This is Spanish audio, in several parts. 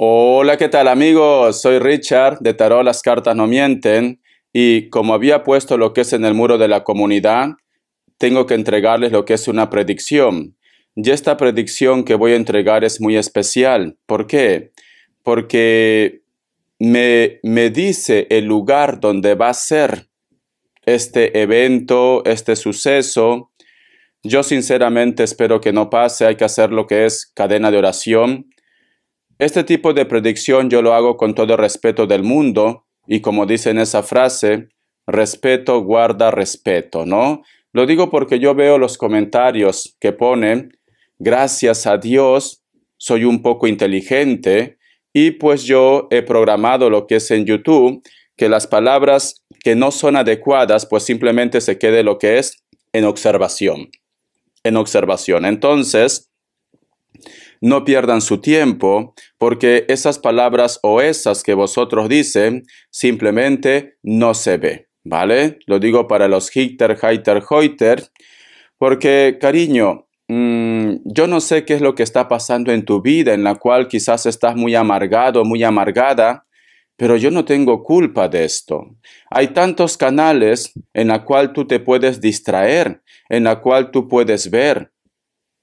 Hola, ¿qué tal amigos? Soy Richard de Tarot Las Cartas No Mienten y como había puesto lo que es en el muro de la comunidad, tengo que entregarles lo que es una predicción. Y esta predicción que voy a entregar es muy especial. ¿Por qué? Porque me, me dice el lugar donde va a ser este evento, este suceso. Yo sinceramente espero que no pase, hay que hacer lo que es cadena de oración este tipo de predicción yo lo hago con todo respeto del mundo y como dice en esa frase, respeto guarda respeto, ¿no? Lo digo porque yo veo los comentarios que ponen, gracias a Dios, soy un poco inteligente y pues yo he programado lo que es en YouTube, que las palabras que no son adecuadas, pues simplemente se quede lo que es en observación. En observación. Entonces, no pierdan su tiempo, porque esas palabras o esas que vosotros dicen simplemente no se ve, ¿vale? Lo digo para los hiter, heiter, hoiter, porque cariño, mm, yo no sé qué es lo que está pasando en tu vida, en la cual quizás estás muy amargado, muy amargada, pero yo no tengo culpa de esto. Hay tantos canales en la cual tú te puedes distraer, en la cual tú puedes ver,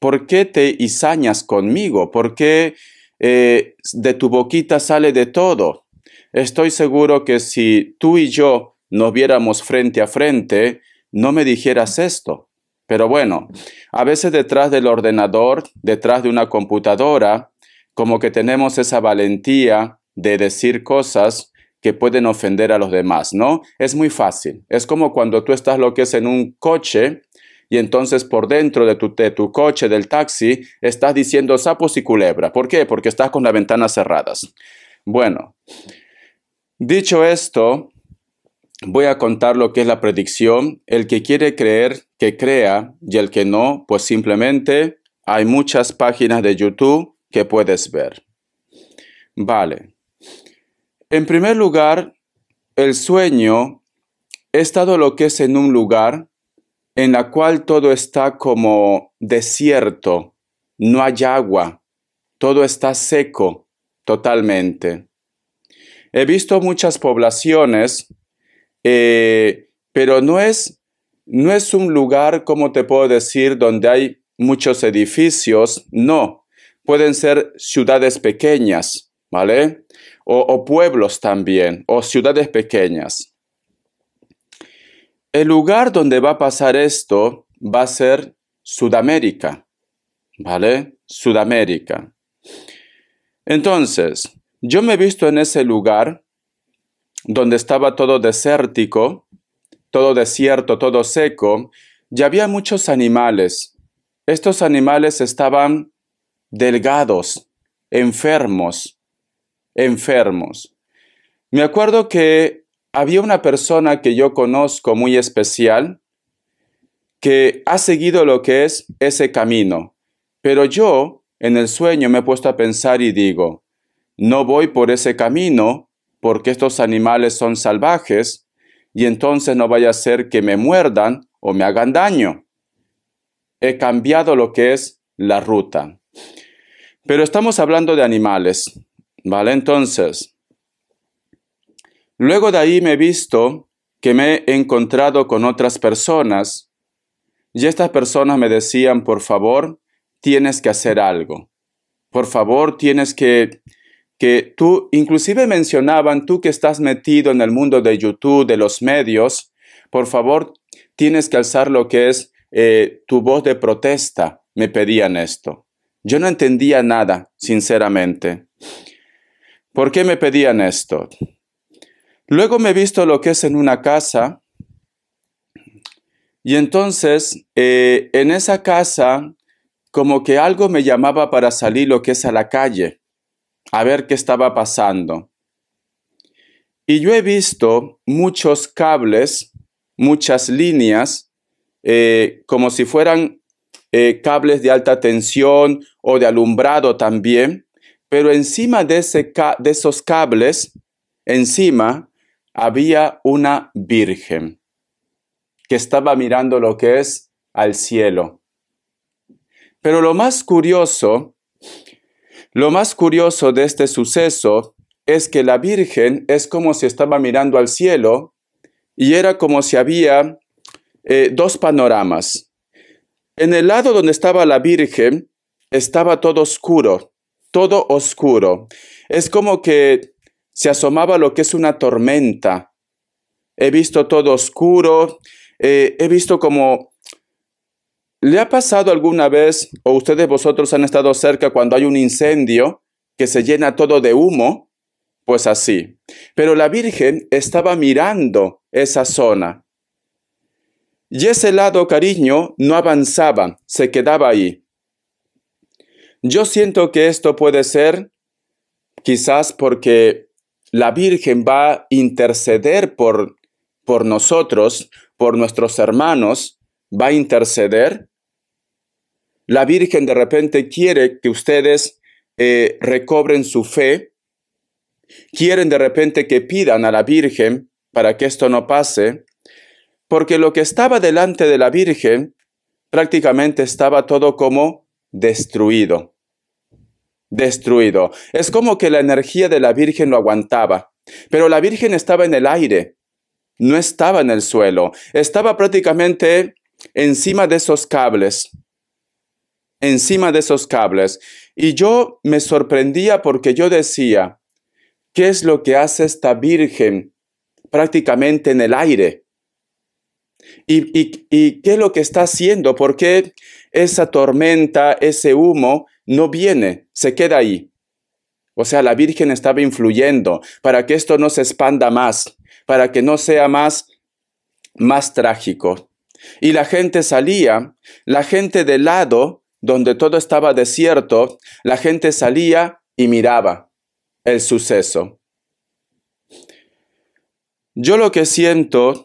¿por qué te izañas conmigo? ¿Por qué eh, de tu boquita sale de todo? Estoy seguro que si tú y yo nos viéramos frente a frente, no me dijeras esto. Pero bueno, a veces detrás del ordenador, detrás de una computadora, como que tenemos esa valentía de decir cosas que pueden ofender a los demás, ¿no? Es muy fácil. Es como cuando tú estás lo que es en un coche y entonces por dentro de tu, tu coche, del taxi, estás diciendo sapos y culebra. ¿Por qué? Porque estás con las ventanas cerradas. Bueno, dicho esto, voy a contar lo que es la predicción. El que quiere creer, que crea, y el que no, pues simplemente hay muchas páginas de YouTube que puedes ver. Vale. En primer lugar, el sueño he estado lo que es en un lugar en la cual todo está como desierto, no hay agua, todo está seco totalmente. He visto muchas poblaciones, eh, pero no es, no es un lugar, como te puedo decir, donde hay muchos edificios, no, pueden ser ciudades pequeñas, ¿vale? o pueblos también, o ciudades pequeñas. El lugar donde va a pasar esto va a ser Sudamérica, ¿vale? Sudamérica. Entonces, yo me he visto en ese lugar donde estaba todo desértico, todo desierto, todo seco, y había muchos animales. Estos animales estaban delgados, enfermos, enfermos. Me acuerdo que había una persona que yo conozco muy especial que ha seguido lo que es ese camino, pero yo en el sueño me he puesto a pensar y digo, no voy por ese camino porque estos animales son salvajes y entonces no vaya a ser que me muerdan o me hagan daño. He cambiado lo que es la ruta. Pero estamos hablando de animales, ¿vale? Entonces, Luego de ahí me he visto que me he encontrado con otras personas y estas personas me decían, por favor, tienes que hacer algo. Por favor, tienes que que tú inclusive mencionaban tú que estás metido en el mundo de YouTube, de los medios, por favor, tienes que alzar lo que es eh, tu voz de protesta. Me pedían esto. Yo no entendía nada, sinceramente. ¿Por qué me pedían esto? Luego me he visto lo que es en una casa y entonces eh, en esa casa como que algo me llamaba para salir lo que es a la calle, a ver qué estaba pasando. Y yo he visto muchos cables, muchas líneas, eh, como si fueran eh, cables de alta tensión o de alumbrado también, pero encima de, ese de esos cables, encima había una virgen que estaba mirando lo que es al cielo. Pero lo más curioso, lo más curioso de este suceso es que la virgen es como si estaba mirando al cielo y era como si había eh, dos panoramas. En el lado donde estaba la virgen estaba todo oscuro, todo oscuro. Es como que se asomaba lo que es una tormenta. He visto todo oscuro, eh, he visto como... ¿Le ha pasado alguna vez, o ustedes vosotros han estado cerca cuando hay un incendio que se llena todo de humo? Pues así. Pero la Virgen estaba mirando esa zona. Y ese lado, cariño, no avanzaba, se quedaba ahí. Yo siento que esto puede ser quizás porque la Virgen va a interceder por, nosotros, por nuestros hermanos, va a interceder. La Virgen de repente quiere que ustedes eh, recobren su fe, quieren de repente que pidan a la Virgen para que esto no pase, porque lo que estaba delante de la Virgen prácticamente estaba todo como destruido destruido. Es como que la energía de la Virgen lo aguantaba, pero la Virgen estaba en el aire, no estaba en el suelo, estaba prácticamente encima de esos cables, encima de esos cables. Y yo me sorprendía porque yo decía, ¿qué es lo que hace esta Virgen prácticamente en el aire? ¿Y, y qué es lo que está haciendo? ¿Por qué esa tormenta, ese humo no viene, se queda ahí. O sea, la Virgen estaba influyendo para que esto no se expanda más, para que no sea más, más trágico. Y la gente salía, la gente del lado, donde todo estaba desierto, la gente salía y miraba el suceso. Yo lo que siento,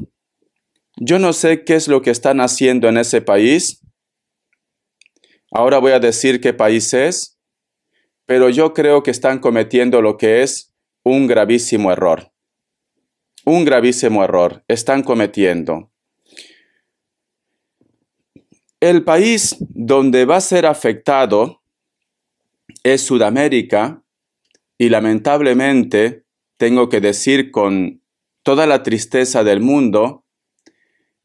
yo no sé qué es lo que están haciendo en ese país, Ahora voy a decir qué país es, pero yo creo que están cometiendo lo que es un gravísimo error. Un gravísimo error están cometiendo. El país donde va a ser afectado es Sudamérica y lamentablemente tengo que decir con toda la tristeza del mundo,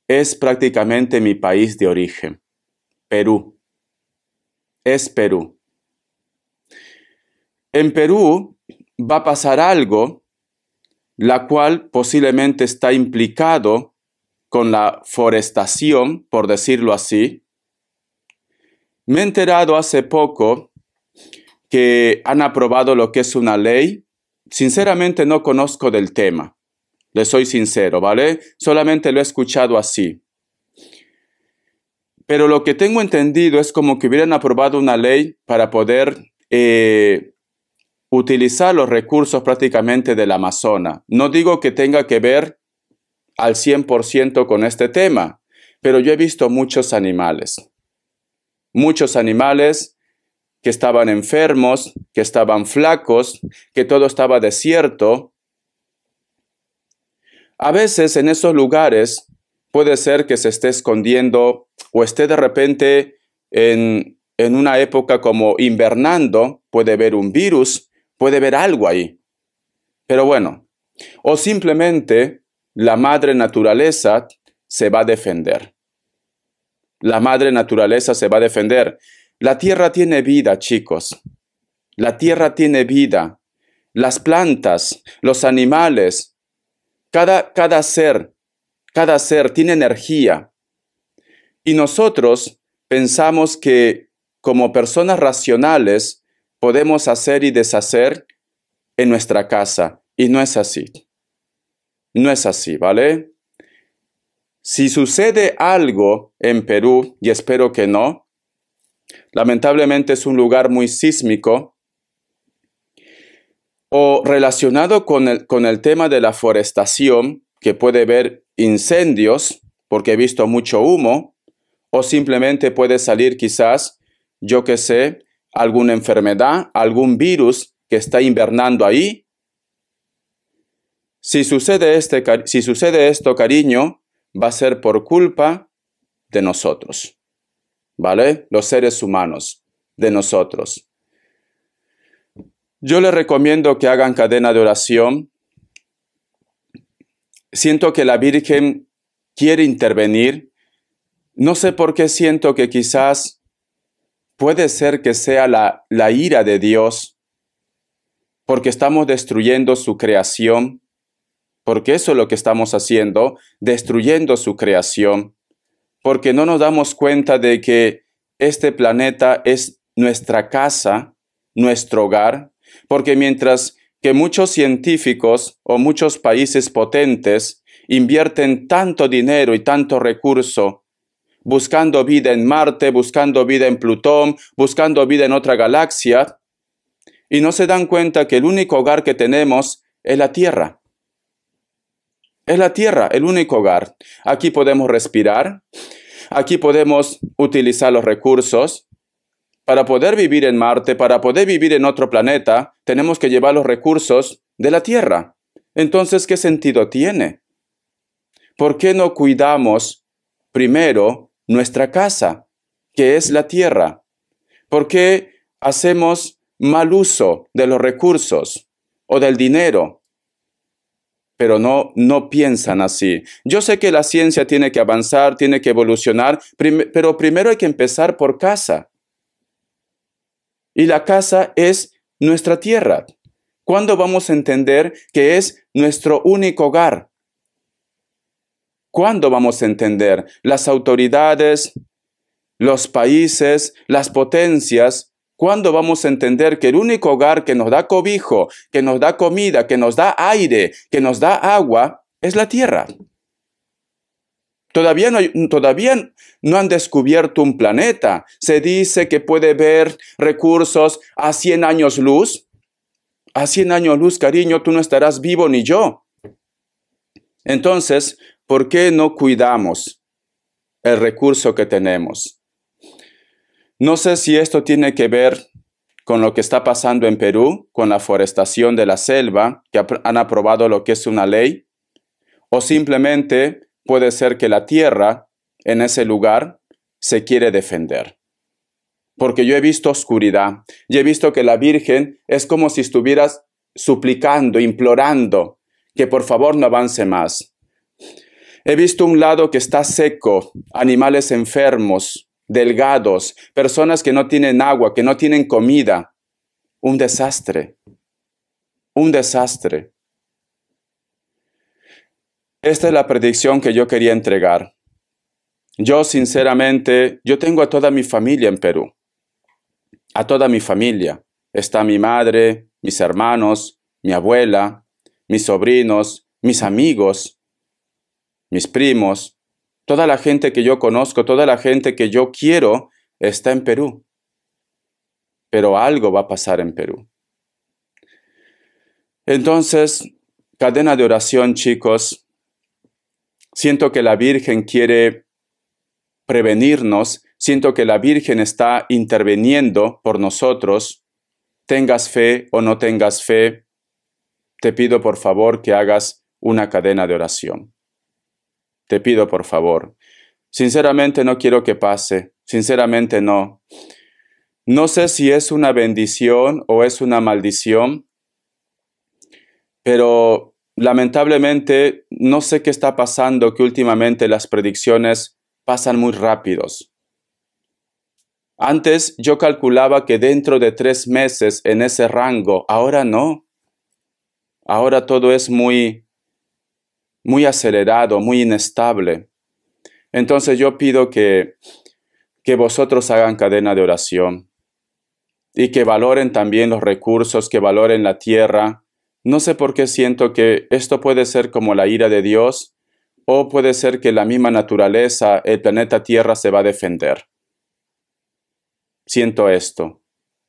es prácticamente mi país de origen, Perú es Perú. En Perú va a pasar algo, la cual posiblemente está implicado con la forestación, por decirlo así. Me he enterado hace poco que han aprobado lo que es una ley. Sinceramente no conozco del tema, le soy sincero, ¿vale? Solamente lo he escuchado así. Pero lo que tengo entendido es como que hubieran aprobado una ley para poder eh, utilizar los recursos prácticamente del Amazonas. No digo que tenga que ver al 100% con este tema, pero yo he visto muchos animales, muchos animales que estaban enfermos, que estaban flacos, que todo estaba desierto. A veces en esos lugares puede ser que se esté escondiendo o esté de repente en, una época como invernando, puede ver un virus, puede ver algo ahí. Pero bueno, o simplemente la madre naturaleza se va a defender. La madre naturaleza se va a defender. La tierra tiene vida, chicos. La tierra tiene vida. Las plantas, los animales, cada, cada ser, cada ser tiene energía. Y nosotros pensamos que como personas racionales podemos hacer y deshacer en nuestra casa. Y no es así. No es así, ¿vale? Si sucede algo en Perú, y espero que no, lamentablemente es un lugar muy sísmico, o relacionado con el, tema de la forestación, que puede haber incendios, porque he visto mucho humo, o simplemente puede salir quizás, yo qué sé, alguna enfermedad, algún virus que está invernando ahí. Si sucede, este, si sucede esto, cariño, va a ser por culpa de nosotros, ¿vale? Los seres humanos, de nosotros. Yo les recomiendo que hagan cadena de oración. Siento que la Virgen quiere intervenir no sé por qué siento que quizás puede ser que sea la, la ira de Dios, porque estamos destruyendo su creación, porque eso es lo que estamos haciendo, destruyendo su creación, porque no nos damos cuenta de que este planeta es nuestra casa, nuestro hogar, porque mientras que muchos científicos o muchos países potentes invierten tanto dinero y tanto recurso buscando vida en Marte, buscando vida en Plutón, buscando vida en otra galaxia, y no se dan cuenta que el único hogar que tenemos es la Tierra. Es la Tierra, el único hogar. Aquí podemos respirar, aquí podemos utilizar los recursos. Para poder vivir en Marte, para poder vivir en otro planeta, tenemos que llevar los recursos de la Tierra. Entonces, ¿qué sentido tiene? ¿Por qué no cuidamos primero nuestra casa, que es la tierra? ¿Por qué hacemos mal uso de los recursos o del dinero? Pero no, no piensan así. Yo sé que la ciencia tiene que avanzar, tiene que evolucionar, pero primero hay que empezar por casa. Y la casa es nuestra tierra. ¿Cuándo vamos a entender que es nuestro único hogar? ¿Cuándo vamos a entender? Las autoridades, los países, las potencias, ¿cuándo vamos a entender que el único hogar que nos da cobijo, que nos da comida, que nos da aire, que nos da agua, es la tierra? Todavía no, todavía no han descubierto un planeta. Se dice que puede ver recursos a 100 años luz. A 100 años luz, cariño, tú no estarás vivo ni yo. Entonces, ¿Por qué no cuidamos el recurso que tenemos? No sé si esto tiene que ver con lo que está pasando en Perú, con la forestación de la selva, que han aprobado lo que es una ley, o simplemente puede ser que la tierra en ese lugar se quiere defender. Porque yo he visto oscuridad y he visto que la Virgen es como si estuvieras suplicando, implorando que por favor no avance más. He visto un lado que está seco, animales enfermos, delgados, personas que no tienen agua, que no tienen comida. Un desastre. Un desastre. Esta es la predicción que yo quería entregar. Yo sinceramente, yo tengo a toda mi familia en Perú. A toda mi familia. Está mi madre, mis hermanos, mi abuela, mis sobrinos, mis amigos mis primos, toda la gente que yo conozco, toda la gente que yo quiero está en Perú. Pero algo va a pasar en Perú. Entonces, cadena de oración, chicos. Siento que la Virgen quiere prevenirnos, siento que la Virgen está interviniendo por nosotros. Tengas fe o no tengas fe, te pido por favor que hagas una cadena de oración. Te pido por favor. Sinceramente no quiero que pase. Sinceramente no. No sé si es una bendición o es una maldición, pero lamentablemente no sé qué está pasando que últimamente las predicciones pasan muy rápidos. Antes yo calculaba que dentro de tres meses en ese rango, ahora no. Ahora todo es muy muy acelerado, muy inestable. Entonces yo pido que, que vosotros hagan cadena de oración y que valoren también los recursos, que valoren la tierra. No sé por qué siento que esto puede ser como la ira de Dios o puede ser que la misma naturaleza, el planeta Tierra se va a defender. Siento esto.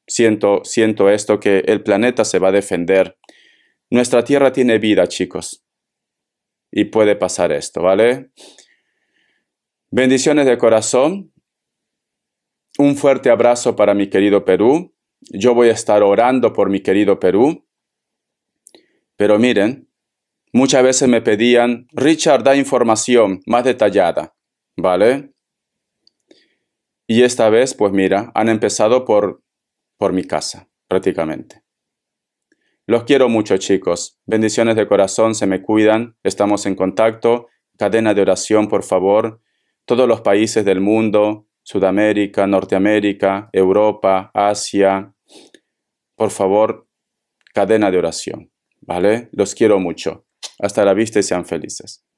Siento, siento esto que el planeta se va a defender. Nuestra Tierra tiene vida, chicos y puede pasar esto, ¿vale? Bendiciones de corazón. Un fuerte abrazo para mi querido Perú. Yo voy a estar orando por mi querido Perú. Pero miren, muchas veces me pedían, Richard, da información más detallada, ¿vale? Y esta vez, pues mira, han empezado por, por mi casa, prácticamente. Los quiero mucho chicos. Bendiciones de corazón, se me cuidan. Estamos en contacto. Cadena de oración, por favor. Todos los países del mundo, Sudamérica, Norteamérica, Europa, Asia. Por favor, cadena de oración. ¿Vale? Los quiero mucho. Hasta la vista y sean felices.